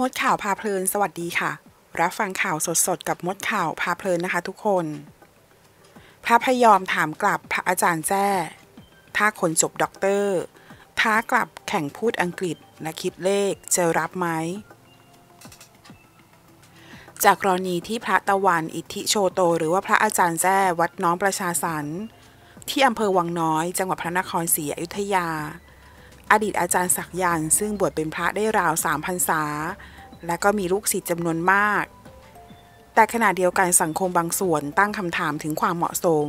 มดข่าวพาเพลินสวัสดีค่ะ รับฟังข่าวสดๆกับมดข่าวพาเพลินนะคะทุกคนพระพยอมถามกลับพระอาจารย์แจ้ถ้าคนจบด็อกเตอร์ท้ากลับแข่งพูดอังกฤษและคิดเลขจะรับไหมจากกรณีที่พระตะวันอิทธิโชโตหรือว่าพระอาจารย์แจ้วัดน้องประชาสรรที่อำเภอวังน้อย จังหวัดพระนครศรีอยุธยาอดีตอาจารย์ศักยันต์ซึ่งบวชเป็นพระได้ราวสามพรรษาและก็มีลูกศิษย์จำนวนมาก แต่ขณะเดียวกันสังคมบางส่วนตั้งคำถามถึงความเหมาะสม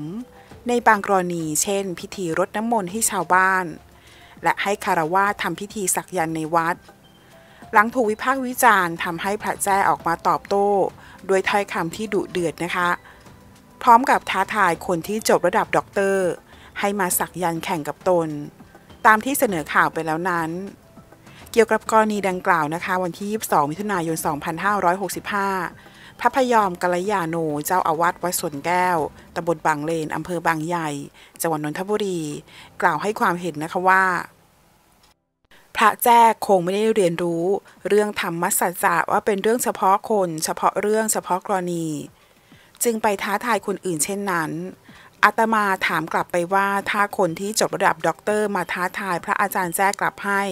ในบางกรณี เช่น พิธีรดน้ำมนต์ให้ชาวบ้าน และให้คารวะทำพิธีศักยันต์ในวัด หลังถูกวิพากษ์วิจารณ์ทำให้พระแจ้ออกมาตอบโต้ ด้วยถ้อยคำที่ดุเดือดนะคะ พร้อมกับท้าทายคนที่จบระดับด็อกเตอร์ ให้มาสักยันแข่งกับตนตามที่เสนอข่าวไปแล้วนั้น เกี่ยวกับกรณีดังกล่าวนะคะ วันที่ 22 มิถุนายน 2565 พระพยอมกัลยาโน เจ้าอาวาสวัดสวนแก้ว ตำบลบางเลน อำเภอบางใหญ่ จังหวัดนนทบุรี กล่าวให้ความเห็นนะคะว่า พระแจ้คงไม่ได้เรียนรู้ เรื่องธรรมสัจจะว่าเป็นเรื่องเฉพาะคนเฉพาะเรื่องเฉพาะกรณี จึงไปท้าทายคนอื่นเช่นนั้นอาตมาถามกลับไปว่าถ้าคนที่จบระดับด็อกเตอร์มาท้าทาย พระอาจารย์แจ้กลับให้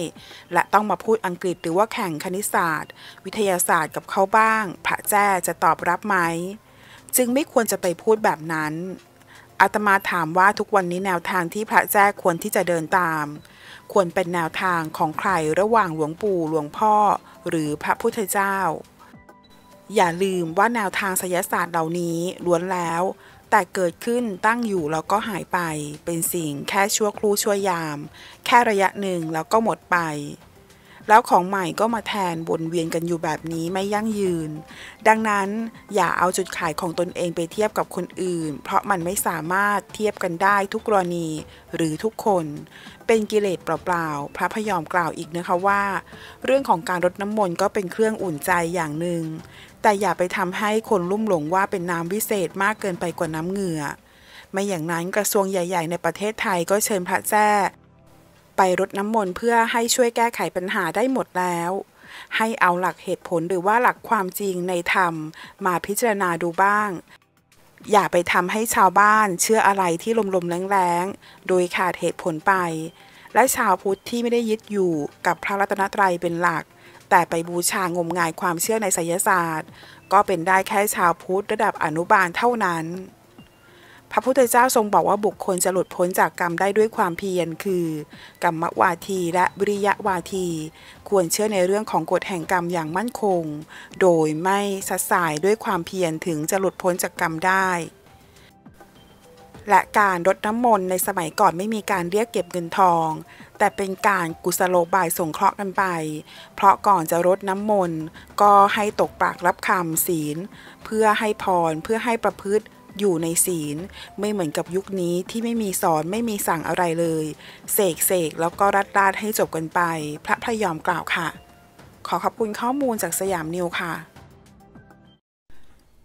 และต้องมาพูดอังกฤษหรือว่าแข่งคณิตศาสตร์ วิทยาศาสตร์กับเขาบ้าง พระแจ้จะตอบรับไหมจึงไม่ควรจะไปพูดแบบนั้นอาตมาถามว่าทุกวันนี้แนวทางที่พระแจ้ควรที่จะเดินตาม ควรเป็นแนวทางของใครระหว่างหลวงปู่หลวงพ่อหรือพระพุทธเจ้า อย่าลืมว่าแนวทางศยศาสตร์เหล่านี้ล้วนแล้วแต่เกิดขึ้นตั้งอยู่แล้วก็หายไป เป็นสิ่งแค่ชั่วครู่ชั่วยาม แค่ระยะหนึ่งแล้วก็หมดไปแล้วของใหม่ก็มาแทนวนเวียนกันอยู่แบบนี้ไม่ยั่งยืน ดังนั้นอย่าเอาจุดขายของตนเองไปเทียบกับคนอื่น เพราะมันไม่สามารถเทียบกันได้ทุกกรณีหรือทุกคน เป็นกิเลสเปล่าๆพระพยอมกล่าวอีกนะคะว่า เรื่องของการรดน้ำมนต์ก็เป็นเครื่องอุ่นใจอย่างหนึ่ง แต่อย่าไปทำให้คนลุ่มหลงว่าเป็นน้ำวิเศษมากเกินไปกว่าน้ำเหงื่อไม่อย่างนั้นกระทรวงใหญ่ๆ ในประเทศไทยก็เชิญพระแจ้ไปรดน้ำมนต์เพื่อให้ช่วยแก้ไขปัญหาได้หมดแล้ว ให้เอาหลักเหตุผลหรือว่าหลักความจริงในธรรมมาพิจารณาดูบ้าง อย่าไปทำให้ชาวบ้านเชื่ออะไรที่ลมๆแรงๆ โดยขาดเหตุผลไป และชาวพุทธที่ไม่ได้ยึดอยู่กับพระรัตนตรัยเป็นหลัก แต่ไปบูชางมงายความเชื่อในไสยศาสตร์ ก็เป็นได้แค่ชาวพุทธระดับอนุบาลเท่านั้นพระพุทธเจ้าทรง บอกว่าบุคคลจะหลุดพ้นจากกรรมได้ด้วยความเพียร คือ กรรมวาที และวิริยะวาที ควรเชื่อในเรื่องของกฎแห่งกรรมอย่างมั่นคง โดยไม่ สัสายด้วยความเพียรถึง จะหลุดพ้นจากกรรมได้และการรดน้ำมนต์ในสมัยก่อนไม่มีการเรียกเก็บเงินทอง แต่เป็นการกุศโลบายส่งเคราะห์กันไป เพราะก่อนจะรดน้ำมนต์ก็ให้ตกปากรับคำศีล เพื่อให้พรเพื่อให้ประพฤติอยู่ในศีล ไม่เหมือนกับยุคนี้ที่ไม่มีสอนไม่มีสั่งอะไรเลย เสกเสกแล้วก็รัดราดให้จบกันไป พระพระยอมกล่าวค่ะ ขอขอบคุณข้อมูลจากสยามนิวค่ะ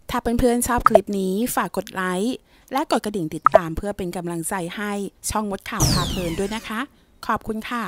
ถ้าเพื่อนๆชอบคลิปนี้ฝากกดไลค์และกดกระดิ่งติดตามเพื่อเป็นกำลังใจให้ช่องมดข่าวพาเพลินด้วยนะคะ ขอบคุณค่ะ